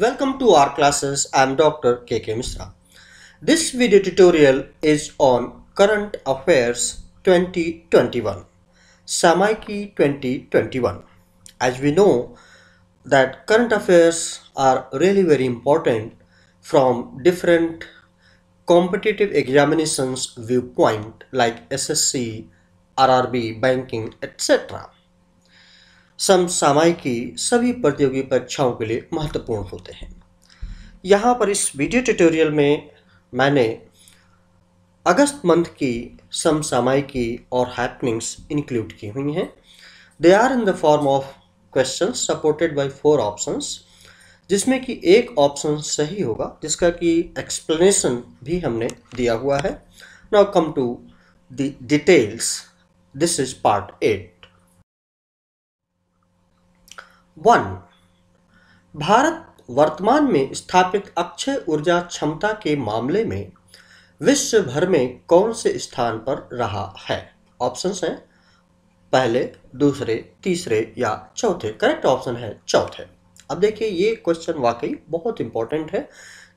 Welcome to our classes. I am Dr. KK Misra. This video tutorial is on Current Affairs 2021, Samaiki 2021. As we know that current affairs are really very important from different competitive examinations viewpoint like SSC, RRB, banking, etc. समसामयिक की सभी प्रतियोगी परीक्षाओं के लिए महत्वपूर्ण होते हैं यहाँ पर इस वीडियो ट्यूटोरियल में मैंने अगस्त मंथ की समसामयिकी और हैपनिंग्स इंक्लूड की हुई हैं they are in the form of question supported by four options जिसमें कि एक ऑप्शन सही होगा जिसका कि एक्सप्लेनेशन भी हमने दिया हुआ है now come to the details this is part eight one Bharat वर्तमान में स्थापित अक्षय ऊर्जा क्षमता के मामले में विश्व भर में कौन से स्थान पर रहा है ऑप्शंस हैं पहले दूसरे तीसरे या चौथे करेक्ट ऑप्शन है चौथे अब देखिए ये क्वेश्चन वाकई बहुत इंपॉर्टेंट है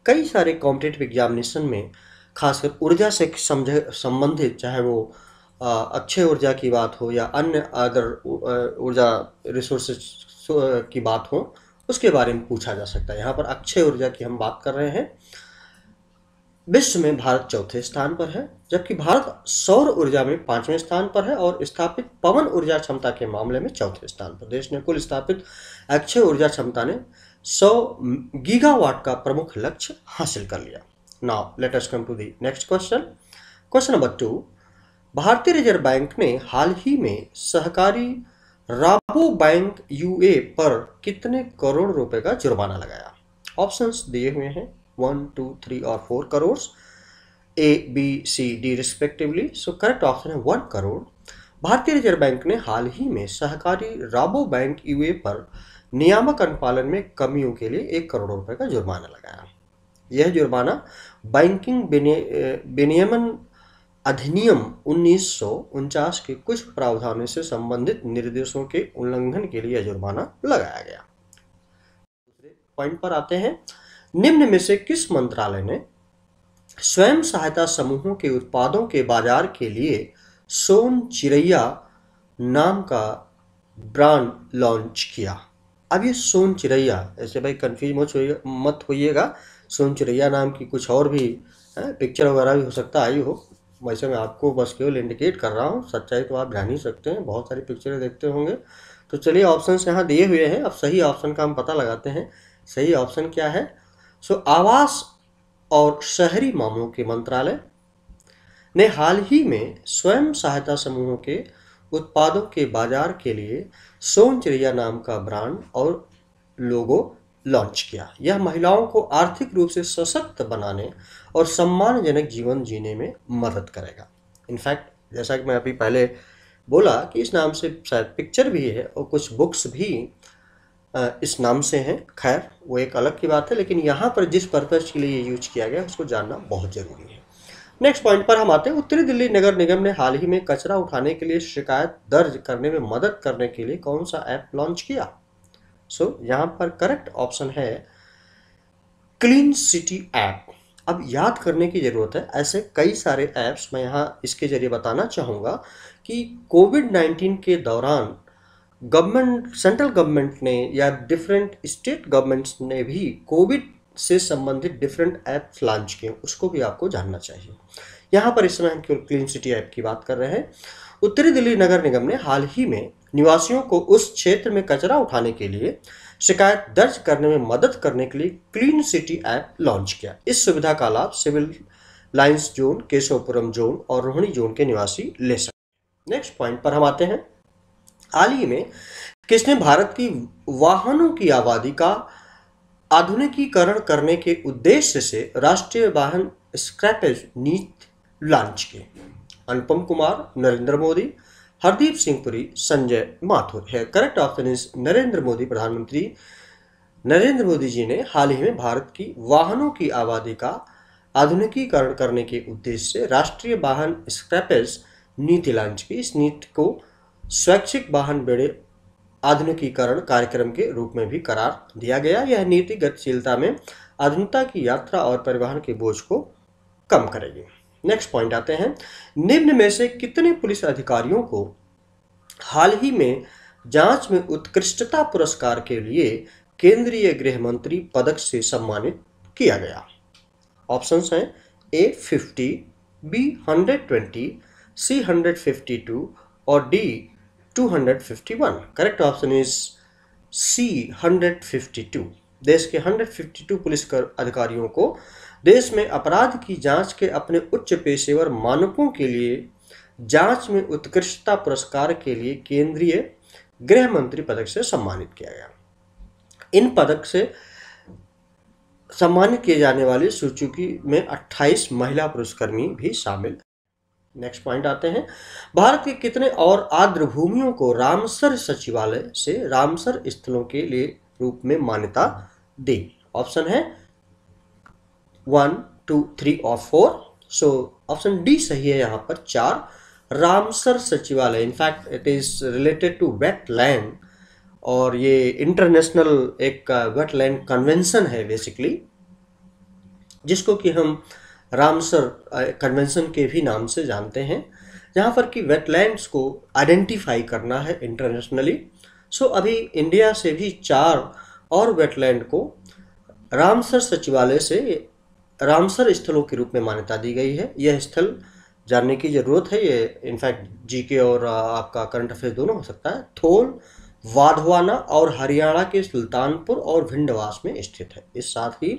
कई सारे कॉम्पिटेटिव एग्जामिनेशन में खासकर ऊर्जा से समझे संबंधित चाहे वो अक्षय ऊर्जा की बात हो या अन्य अदर ऊर्जा रिसोर्सेज की बात हो उसके बारे में पूछा जा सकता है यहाँ पर अक्षय ऊर्जा की हम बात कर रहे हैं विश्व में भारत चौथे स्थान पर है जबकि भारत सौर ऊर्जा में पांचवें स्थान पर है और स्थापित पवन ऊर्जा क्षमता के मामले में चौथे स्थान पर देश ने कुल स्थापित अक्षय ऊर्जा क्षमता ने 100 गीगावाट का प्रमुख लक्ष्य हासिल कर लिया now let us come to the next question question number two भारतीय रिजर्व बैंक ने हाल ही में सहकारी राबो बैंक यूए पर कितने करोड़ रुपए का जुर्माना लगाया ऑप्शंस दिए हुए हैं वन टू थ्री और four crore A B C D respectively so correct option है वन करोड़ भारतीय रिजर्व बैंक ने हाल ही में सहकारी राबो बैंक यूए पर नियामक अनुपालन में कमियों के लिए एक करोड़ रुपए का जुर्माना लगाया यह जुर्माना बैंकिंग विनियमन बिने, अधिनियम उन्नीस के कुछ प्रावधानों से संबंधित निर्देशों के उल्लंघन के लिए जुर्माना लगाया गया दूसरे पॉइंट पर आते हैं निम्न में से किस मंत्रालय ने स्वयं सहायता समूहों के उत्पादों के बाजार के लिए सोन चिरैया नाम का ब्रांड लॉन्च किया अब ये सोन चिरैया ऐसे भाई कन्फ्यूज मत होइएगा सोन चिरैया नाम की कुछ और भी पिक्चर वगैरह भी हो सकता है आई हो वैसे मैं आपको बस केवल इंडिकेट कर रहा हूँ सच्चाई तो आप जान ही सकते हैं बहुत सारी पिक्चरें देखते होंगे तो चलिए ऑप्शंस यहाँ दिए हुए हैं अब सही ऑप्शन का हम पता लगाते हैं सही ऑप्शन क्या है सो आवास और शहरी मामलों के मंत्रालय ने हाल ही में स्वयं सहायता समूहों के उत्पादों के बाजार के लिए सोन चिड़िया नाम का ब्रांड और लोगो लॉन्च किया यह महिलाओं को आर्थिक रूप से सशक्त बनाने और सम्मानजनक जीवन जीने में मदद करेगा इनफैक्ट जैसा कि मैं अभी पहले बोला कि इस नाम से शायद पिक्चर भी है और कुछ बुक्स भी इस नाम से हैं खैर वो एक अलग की बात है लेकिन यहाँ पर जिस पर्पज़ के लिए ये यूज किया गया उसको जानना बहुत ज़रूरी है नेक्स्ट पॉइंट पर हम आते हैं उत्तरी दिल्ली नगर निगम ने हाल ही में कचरा उठाने के लिए शिकायत दर्ज करने में मदद करने के लिए कौन सा ऐप लॉन्च किया सो so, यहाँ पर करेक्ट ऑप्शन है क्लीन सिटी ऐप अब याद करने की ज़रूरत है ऐसे कई सारे ऐप्स मैं यहाँ इसके ज़रिए बताना चाहूँगा कि कोविड नाइन्टीन के दौरान गवर्नमेंट सेंट्रल गवर्नमेंट ने या डिफरेंट स्टेट गवर्नमेंट्स ने भी कोविड से संबंधित डिफरेंट ऐप्स लॉन्च किए उसको भी आपको जानना चाहिए यहाँ पर इस समय हम केवल क्लीन सिटी ऐप की बात कर रहे हैं उत्तरी दिल्ली नगर निगम ने हाल ही में निवासियों को उस क्षेत्र में कचरा उठाने के लिए शिकायत दर्ज करने में मदद करने के लिए क्लीन सिटी ऐप लॉन्च किया इस सुविधा का लाभ civil lines zone Keshavpuram zone और रोहिणी जोन के निवासी ले सकते नेक्स्ट पॉइंट पर हम आते हैं हाल ही में किसने भारत की वाहनों की आबादी का आधुनिकीकरण करने के उद्देश्य से राष्ट्रीय वाहन स्क्रैपेज नीति लॉन्च की अनुपम कुमार नरेंद्र मोदी हरदीप सिंह पुरी संजय माथुर है correct option is Narendra Modi प्रधानमंत्री नरेंद्र मोदी जी ने हाल ही में भारत की वाहनों की आबादी का आधुनिकीकरण करने के उद्देश्य से राष्ट्रीय वाहन स्क्रैपेज नीति लॉन्च की इस नीति को स्वैच्छिक वाहन बेड़े आधुनिकीकरण कार्यक्रम के रूप में भी करार दिया गया यह नीति गतिशीलता में आधुनिकता की यात्रा और परिवहन के बोझ को कम करेगी नेक्स्ट पॉइंट आते हैं निम्न में से कितने पुलिस अधिकारियों को हाल ही में जांच में उत्कृष्टता पुरस्कार के लिए केंद्रीय गृह मंत्री पदक से सम्मानित किया गया ऑप्शंस हैं A fifty B hundred twenty C hundred fifty two और D two hundred fifty one correct option is C hundred fifty two देश के हंड्रेड फिफ्टी टू पुलिस अधिकारियों को देश में अपराध की जांच के अपने उच्च पेशेवर मानकों के लिए जांच में उत्कृष्टता पुरस्कार के लिए केंद्रीय गृह मंत्री पदक से सम्मानित किया गया इन पदक से सम्मानित किए जाने वाली सूची में 28 महिला पुरुषकर्मी भी शामिल नेक्स्ट पॉइंट आते हैं भारत के कितने और आर्द्र भूमियों को रामसर सचिवालय से रामसर स्थलों के लिए रूप में मान्यता दी ऑप्शन है वन टू थ्री और फोर सो ऑप्शन डी सही है यहाँ पर चार रामसर सचिवालय in fact it is related to wetland और ये इंटरनेशनल एक वेटलैंड uh, कन्वेंशन है बेसिकली जिसको कि हम रामसर कन्वेंशन uh, के भी नाम से जानते हैं जहाँ पर कि वेटलैंड्स को आइडेंटिफाई करना है इंटरनेशनली सो अभी इंडिया से भी चार और वेटलैंड को रामसर सचिवालय से रामसर स्थलों के रूप में मान्यता दी गई है यह स्थल जानने की ज़रूरत है ये इनफैक्ट जीके और आपका करंट अफेयर दोनों हो सकता है थोल वाधवाना और हरियाणा के सुल्तानपुर और भिंडवास में स्थित है इस साथ ही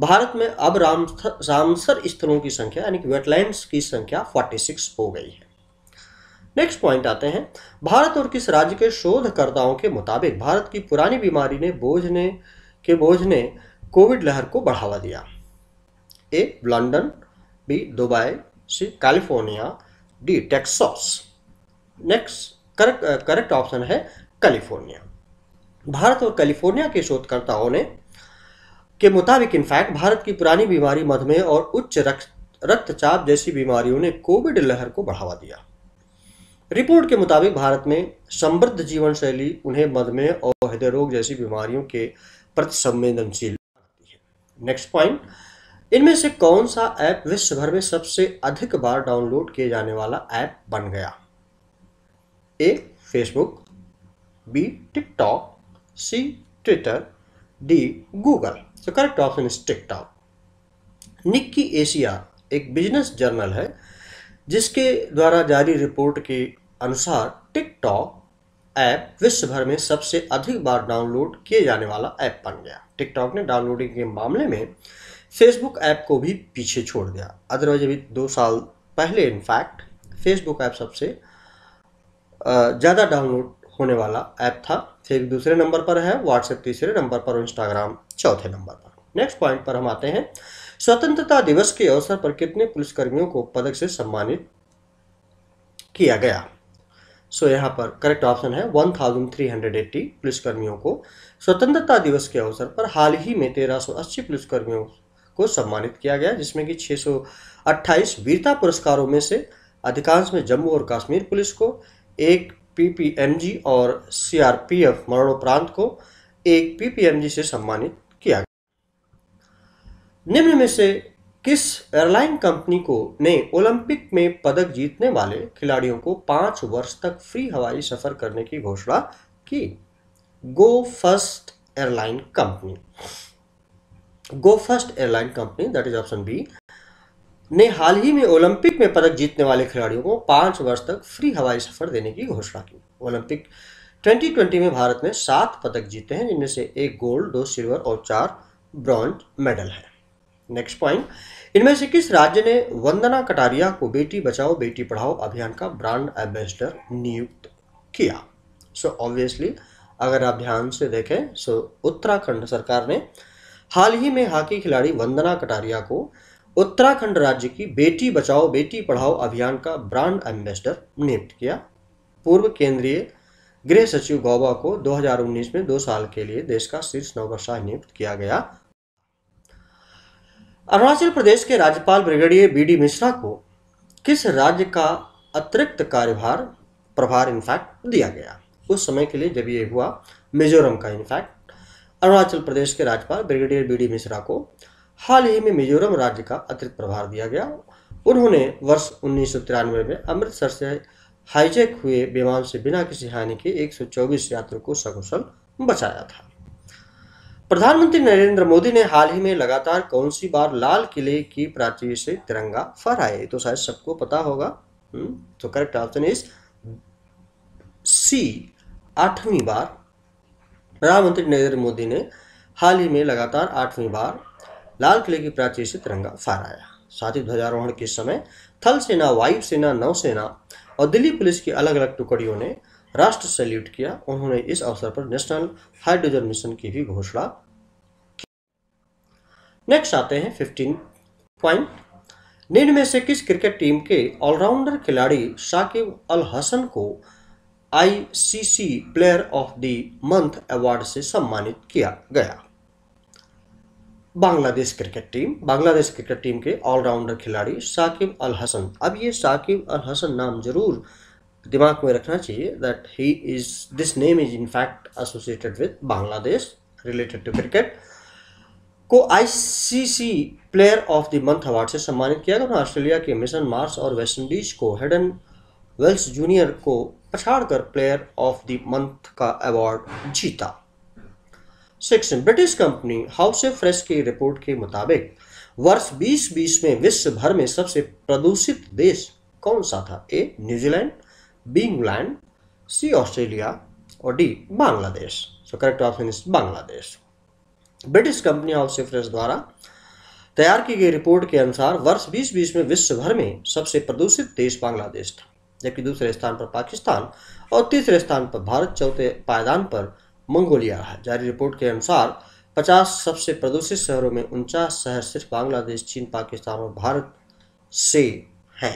भारत में अब राम रामसर स्थलों की संख्या यानी कि वेटलैंड्स की संख्या 46 हो गई है नेक्स्ट पॉइंट आते हैं भारत और किस राज्य के शोधकर्ताओं के मुताबिक भारत की पुरानी बीमारी ने बोझ ने के बोझ ने कोविड लहर को बढ़ावा दिया A London B Dubai C California D Texas next correct correct option है कैलिफोर्निया भारत और कैलिफोर्निया के शोधकर्ताओं ने के मुताबिक इनफैक्ट भारत की पुरानी बीमारी मधुमेह और उच्च रक्तचाप जैसी बीमारियों ने कोविड लहर को बढ़ावा दिया रिपोर्ट के मुताबिक भारत में समृद्ध जीवन शैली उन्हें मधुमेह और हृदय रोग जैसी बीमारियों के प्रति संवेदनशील नेक्स्ट पॉइंट इनमें से कौन सा ऐप विश्व भर में सबसे अधिक बार डाउनलोड किए जाने वाला ऐप बन गया A Facebook B TikTok C Twitter D Google तो correct option is TikTok Nikkei Asia एक बिजनेस जर्नल है जिसके द्वारा जारी रिपोर्ट के अनुसार टिकटॉक ऐप विश्व भर में सबसे अधिक बार डाउनलोड किए जाने वाला ऐप बन गया टिकटॉक ने डाउनलोडिंग के मामले में फेसबुक ऐप को भी पीछे छोड़ दिया अदरवाइज अभी दो साल पहले इनफैक्ट फेसबुक ऐप सबसे ज़्यादा डाउनलोड होने वाला ऐप था फिर दूसरे नंबर पर है व्हाट्सएप तीसरे नंबर पर और इंस्टाग्राम चौथे नंबर पर नेक्स्ट पॉइंट पर हम आते हैं स्वतंत्रता दिवस के अवसर पर कितने पुलिसकर्मियों को पदक से सम्मानित किया गया सो so, यहाँ पर करेक्ट ऑप्शन है 1380 पुलिसकर्मियों को स्वतंत्रता दिवस के अवसर पर हाल ही में 1380 पुलिसकर्मियों को सम्मानित किया गया जिसमें कि 628 वीरता पुरस्कारों में से अधिकांश में जम्मू और कश्मीर पुलिस को एक पीपीएमजी और सीआरपीएफ मरणोपरांत को एक पीपीएमजी से सम्मानित किया गया निम्न में से किस एयरलाइन कंपनी को ने ओलंपिक में पदक जीतने वाले खिलाड़ियों को पाँच वर्ष तक फ्री हवाई सफर करने की घोषणा की Go First airline company Go First airline company that is option B ने हाल ही में ओलंपिक में पदक जीतने वाले खिलाड़ियों को पांच वर्ष तक फ्री हवाई सफर देने की घोषणा की ओलंपिक 2020 में भारत ने सात पदक जीते हैं जिनमें से एक गोल्ड दो सिल्वर और चार ब्रॉन्ज मेडल है नेक्स्ट पॉइंट इनमें से किस राज्य ने वंदना कटारिया को बेटी बचाओ बेटी पढ़ाओ अभियान का ब्रांड एम्बेसडर नियुक्त किया सो so, ऑब्वियसली अगर आप ध्यान से देखें सो so, उत्तराखंड सरकार ने हाल ही में हॉकी खिलाड़ी वंदना कटारिया को उत्तराखंड राज्य की बेटी बचाओ बेटी पढ़ाओ अभियान का ब्रांड एम्बेसडर नियुक्त किया पूर्व केंद्रीय गृह सचिव गौबा को 2019 में दो साल के लिए देश का शीर्ष नौकरशाह नियुक्त किया गया अरुणाचल प्रदेश के राज्यपाल ब्रिगेडियर बी डी मिश्रा को किस राज्य का अतिरिक्त कार्यभार प्रभार इनफैक्ट दिया गया उस समय के लिए जब ये हुआ मिजोरम का इनफैक्ट अरुणाचल प्रदेश के राज्यपाल ब्रिगेडियर बी डी मिश्रा को हाल ही में मिजोरम राज्य का अतिरिक्त प्रभार दिया गया उन्होंने वर्ष उन्नीस में अमृतसर से हाईजेक हुए विमान से बिना किसी हानि के 124 यात्रियों को सकुशल बचाया था प्रधानमंत्री नरेंद्र मोदी ने हाल ही में लगातार कौन सी बार लाल किले की प्राचीर से तिरंगा फहराए तो शायद सबको पता होगा हम्म, तो करेक्ट ऑप्शन इज सी आठवीं बार प्रधानमंत्री नरेंद्र मोदी ने हाल ही में लगातार आठवीं बार लाल किले की प्राचीर से तिरंगा फहराया साथ ही ध्वजारोहण के समय थल सेना वायुसेना नौसेना और दिल्ली पुलिस की अलग अलग टुकड़ियों ने राष्ट्र सैल्यूट किया उन्होंने इस अवसर पर नेशनल हाइड्रोजन मिशन की भी घोषणा की नेक्स्ट आते हैं फिफ्टीन पॉइंट निम्न में से किस क्रिकेट टीम के ऑलराउंडर खिलाड़ी शाकिब अल हसन को ICC player of the month award से सम्मानित किया गया Bangladesh cricket team Bangladesh cricket team के ऑलराउंडर खिलाड़ी साकिब अल हसन अब ये साकिब अल हसन नाम जरूर दिमाग में रखना चाहिए that he is this name is in fact associated with Bangladesh related to cricket को ICC player of the month award से सम्मानित किया गया ऑस्ट्रेलिया के मिशन मार्स और वेस्टइंडीज को हेडन वेल्स जूनियर को पछाड़कर प्लेयर ऑफ द मंथ का अवार्ड जीता section British company house of fresh की रिपोर्ट के मुताबिक वर्ष 2020 में विश्व भर में सबसे प्रदूषित देश कौन सा था A New Zealand B England C Australia और D Bangladesh so correct option is Bangladesh British company house of fresh द्वारा तैयार की गई रिपोर्ट के अनुसार वर्ष 2020 में विश्व भर में सबसे प्रदूषित देश बांग्लादेश था जबकि दूसरे स्थान पर पाकिस्तान और तीसरे स्थान पर भारत चौथे पायदान पर मंगोलिया रहा जारी रिपोर्ट के अनुसार 50 सबसे प्रदूषित शहरों में उनचास शहर सिर्फ बांग्लादेश चीन पाकिस्तान और भारत से हैं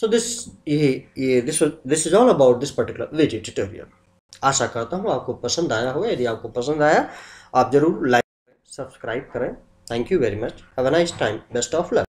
सो दिस ये ये this this is all about this particular video tutorial आशा करता हूँ आपको पसंद आया होगा यदि आपको पसंद आया आप जरूर लाइक सब्सक्राइब करें thank you very much have a nice time best of luck